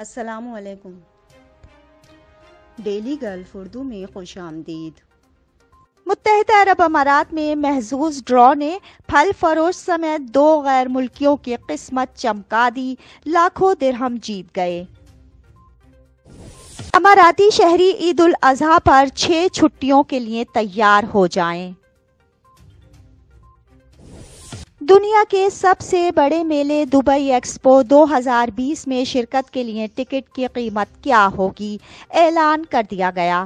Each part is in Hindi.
असलकुम डेली गल्फ उर्दू में खुश आमदीद मुतहद अरब अमारात में महजूज ड्रॉ ने फल फरोश समेत दो गैर मुल्कियों की किस्मत चमका दी लाखों दिरहम जीत गए अमाराती शहरी ईद उल अजहा पर छह छुट्टियों के लिए तैयार हो जाएं। दुनिया के सबसे बड़े मेले दुबई एक्सपो 2020 में शिरकत के लिए टिकट की कीमत क्या होगी ऐलान कर दिया गया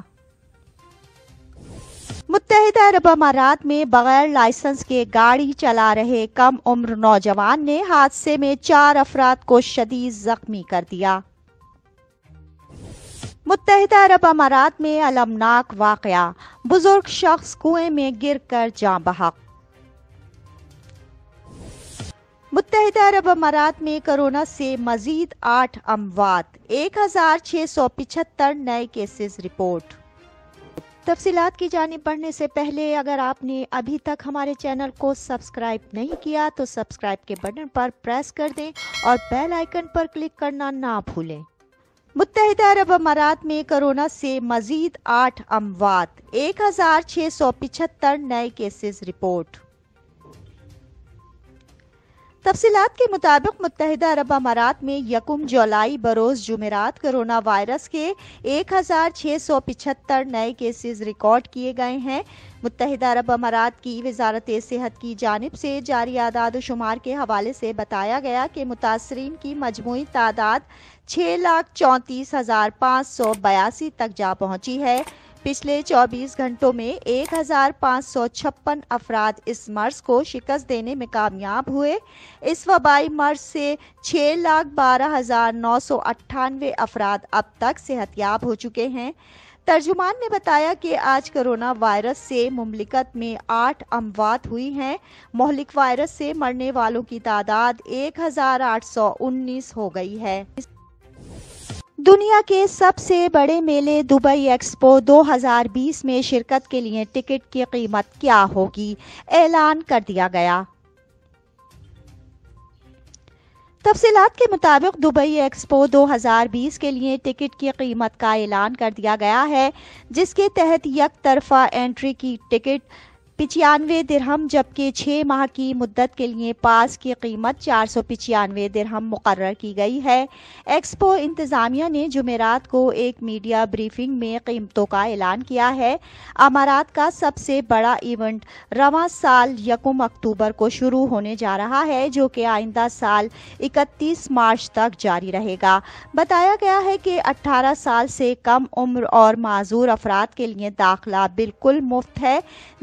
मुतहद अरब अमारात में बगैर लाइसेंस के गाड़ी चला रहे कम उम्र नौजवान ने हादसे में चार अफराद को शदीद जख्मी कर दिया मुतहद अरब अमारात में अलमनाक वाक़ बुज़ुर्ग शख्स कुएं में गिर कर जाँ बहक मुतहद अरब अमारात में कोरोना से मजीद आठ अमवात एक हज़ार छह सौ पिछहत्तर नए केसेस रिपोर्ट तफसीत की जानब बढ़ने से पहले अगर आपने अभी तक हमारे चैनल को सब्सक्राइब नहीं किया तो सब्सक्राइब के बटन पर प्रेस कर दें और बेल आइकन पर क्लिक करना ना भूलें मुतहद अरब अमारात में कोरोना से मजीद आठ अमवात एक हज़ार छह सौ पिछहत्तर नए केसेस रिपोर्ट तफसीत के मुताबिक मुतहद अरब अमारात में यकुम जुलाई बरोज़ जुमेरात करोना वायरस के एक हज़ार छः सौ पिछहत्तर नए केसेज रिकॉर्ड किए गए हैं मुतहद अरब अमारात की वजारत सेहत की जानब से जारी आदाद शुमार के हवाले से बताया गया कि मुतासरीन की मजमू तादाद छः लाख चौंतीस हज़ार पाँच सौ बयासी तक जा पहुँची है पिछले 24 घंटों में एक अफराद इस मर्ज को शिकस्त देने में कामयाब हुए इस वबाई मर्ज से छः लाख बारह हज़ार नौ सौ अट्ठानवे अफराद अब तक सेहतियाब हो चुके हैं तर्जुमान ने बताया कि आज कोरोना वायरस से मुमलिकत में आठ अमवात हुई हैं मोहलिक वायरस से मरने वालों की तादाद एक हजार आठ सौ उन्नीस हो गई है दुनिया के सबसे बड़े मेले दुबई एक्सपो 2020 में शिरकत के लिए टिकट की कीमत क्या होगी ऐलान कर दिया गया तफसीत के मुताबिक दुबई एक्सपो 2020 के लिए टिकट की कीमत का ऐलान कर दिया गया है जिसके तहत यक तरफा एंट्री की टिकट पिचानवे दिरहम जबकि छः माह की मुद्दत के लिए पास की कीमत चार सौ पिचानवे दिरहम मुकर की गई है एक्सपो इंतज़ामिया ने जमेरात को एक मीडिया ब्रीफिंग में कीमतों का ऐलान किया है अमारात का सबसे बड़ा इवेंट रवा साल यकम अक्टूबर को शुरू होने जा रहा है जो कि आइंदा साल इकतीस मार्च तक जारी रहेगा बताया गया है कि अट्ठारह साल से कम उम्र और माजूर अफराद के लिए दाखिला बिल्कुल मुफ्त है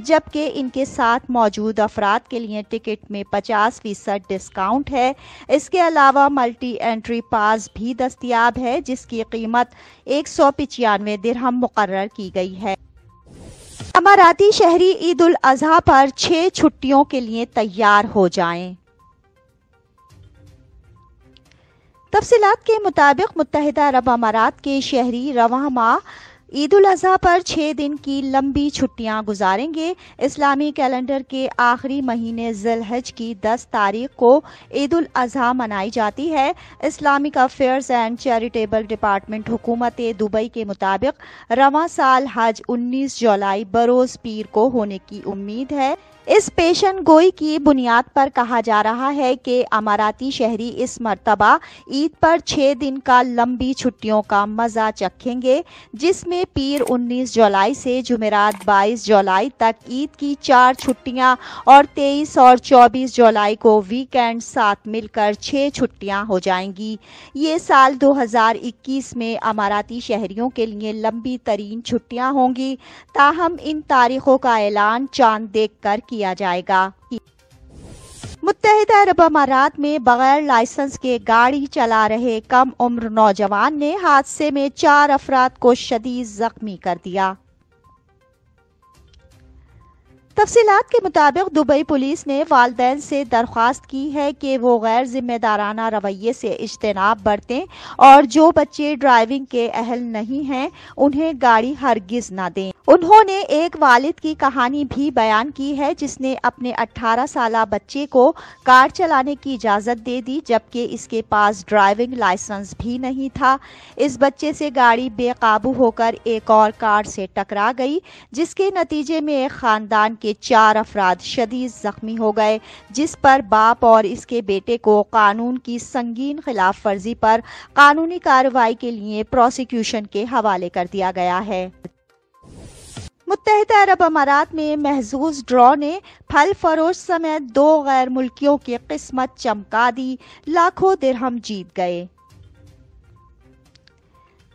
जबकि बल्कि इनके साथ मौजूद अफराद के लिए टिकट में 50 फीसद डिस्काउंट है इसके अलावा मल्टी एंट्री पास भी दस्तियाब है जिसकी कीमत एक सौ पचानवे दिरहम मुकर की गई है अमाराती शहरी ईद उल अजहा पर छः छुट्टियों के लिए तैयार हो जाएं। तफसीत के मुताबिक मुतहदा अरब अमारात के शहरी रवा माह ईद उल अजहा पर छः दिन की लंबी छुट्टियां गुजारेंगे इस्लामी कैलेंडर के आखिरी महीने जिलहज की 10 तारीख को ईद उल अजहा मनाई जाती है Islamic affairs and charitable department हुकूमत दुबई के मुताबिक रवा साल हज 19 जुलाई बरोज़ पीर को होने की उम्मीद है इस पेशन गोई की बुनियाद पर कहा जा रहा है कि अमाराती शहरी इस मरतबा ईद पर छः दिन का लंबी छुट्टियों का मज़ा चखेंगे जिसमें पीर 19 जुलाई से जुमेरात 22 जुलाई तक ईद की चार छुट्टियां और 23 और 24 जुलाई को वीकेंड साथ मिलकर छः छुट्टियां हो जाएंगी ये साल 2021 में अमाराती शहरीों के लिए लंबी तरीन छुट्टियाँ होंगी ताहम इन तारीखों का ऐलान चांद देख कर किया किया जाएगा मुतहदा अरब अमारात में बगैर लाइसेंस के गाड़ी चला रहे कम उम्र नौजवान ने हादसे में चार अफराद को शदीद जख्मी कर दिया तफसीत के मुताबिक दुबई पुलिस ने वालदेन से दरख्वास्त की है कि वो गैर जिम्मेदाराना रवैये से इजतनाब बरतें और जो बच्चे ड्राइविंग के अहल नहीं हैं उन्हें गाड़ी हरगिज न दें उन्होंने एक वालिद की कहानी भी बयान की है जिसने अपने 18 साल बच्चे को कार चलाने की इजाज़त दे दी जबकि इसके पास ड्राइविंग लाइसेंस भी नहीं था इस बच्चे से गाड़ी बेकाबू होकर एक और कार से टकरा गई जिसके नतीजे में एक ख़ानदान के के चार अफराद शदीद जख्मी हो गए जिस पर बाप और इसके बेटे को कानून की संगीन खिलाफ वर्जी पर कानूनी कार्रवाई के लिए प्रोसिक्यूशन के हवाले कर दिया गया है मुतहदा अरब अमारात में महजूज ड्रॉ ने फल फरोश समेत दो गैर मुल्कियों की किस्मत चमका दी लाखों दिरहम जीत गए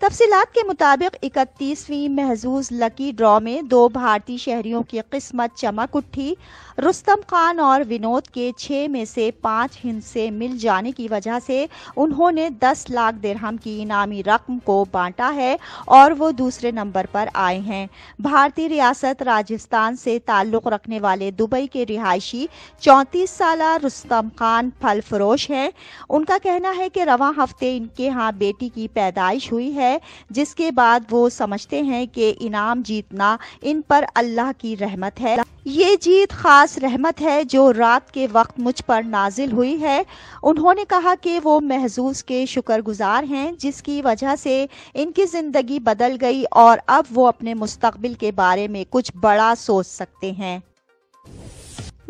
तफसीत के मुताबिक इकतीसवीं महजूज लकी ड्रॉ में दो भारतीय शहरियों की किस्मत चमक उठी रुस्तम खान और विनोद के छः में से पाँच हिस्से मिल जाने की वजह से उन्होंने दस लाख दरहम की इनामी रकम को बांटा है और वो दूसरे नंबर पर आए हैं भारतीय रियासत राजस्थान से ताल्लुक़ रखने वाले दुबई के रिहायशी चौंतीस साल रुस्तम खान फल फरोश हैं उनका कहना है कि रवा हफ्ते इनके यहाँ बेटी की पैदाइश हुई है जिसके बाद वो समझते हैं कि इनाम जीतना इन पर अल्लाह की रहमत है ये जीत खास रहमत है जो रात के वक्त मुझ पर नाजिल हुई है उन्होंने कहा कि वो महजूज के शुक्रगुजार हैं जिसकी वजह से इनकी ज़िंदगी बदल गई और अब वो अपने मुस्तबिल के बारे में कुछ बड़ा सोच सकते हैं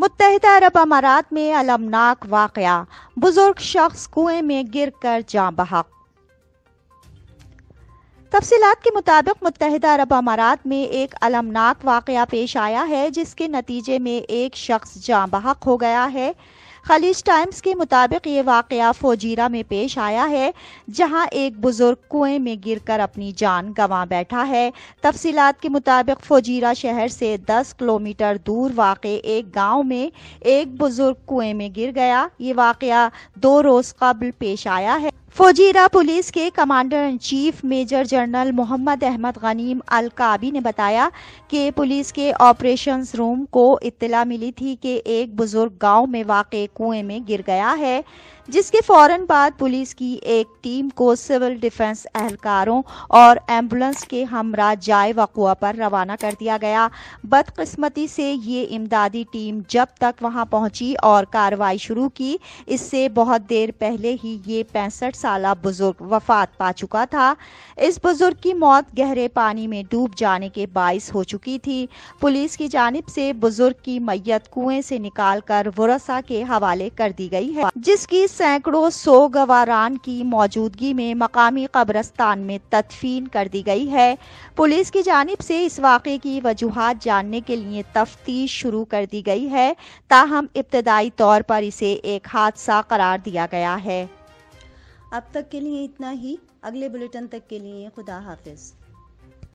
मुतहदा अरब अमारात में अलमनाक वाक़ बुज़ुर्ग शख्स कुएं में गिर कर जाँ बहक तफसीत के मुताबिक मुतहद अरब अमारात में एक अलमनाक वाक़ पेश आया है जिसके नतीजे में एक शख्स जाँ बहक हो गया है खलीज टाइम्स के मुताबिक ये वाक़ फोजीरा में पेश आया है जहाँ एक बुज़ुर्ग कुएं में गिरकर अपनी जान गंवा बैठा है तफसीत के मुताबिक फोजीरा शहर से 10 किलोमीटर दूर वाक़ एक गांव में एक बुज़ुर्ग कुएं में गिर गया ये वाक़ दो रोज़ कबल पेश आया है फौजीरा पुलिस के commander in chief major general Mohammed Ahmed Ghanim Al Kaabi ने बताया कि पुलिस के ऑपरेशन रूम को इत्तला मिली थी कि एक बुजुर्ग गांव में वाकई कुएं में गिर गया है जिसके फौरन बाद पुलिस की एक टीम को सिविल डिफेंस एहलकारों और एम्बुलेंस के हमरा जाए वकुआ पर रवाना कर दिया गया बदकस्मती से ये इमदादी टीम जब तक वहां पहुंची और कार्रवाई शुरू की इससे बहुत देर पहले ही ये पैंसठ साल बुजुर्ग वफात पा चुका था इस बुजुर्ग की मौत गहरे पानी में डूब जाने के बायस हो चुकी थी पुलिस की जानब से बुजुर्ग की मैयत कुएं से कर वरसा के हवाले कर दी गई है जिसकी सैकड़ों सो गवारान की मौजूदगी में मकामी कब्रस्तान में तदफीन कर दी गई है पुलिस की जानब से इस वाक़े की वजूहत जानने के लिए तफ्तीश शुरू कर दी गई है ताहम इब्तदाई तौर पर इसे एक हादसा करार दिया गया है अब तक के लिए इतना ही अगले बुलेटिन तक के लिए खुदा हाफिज़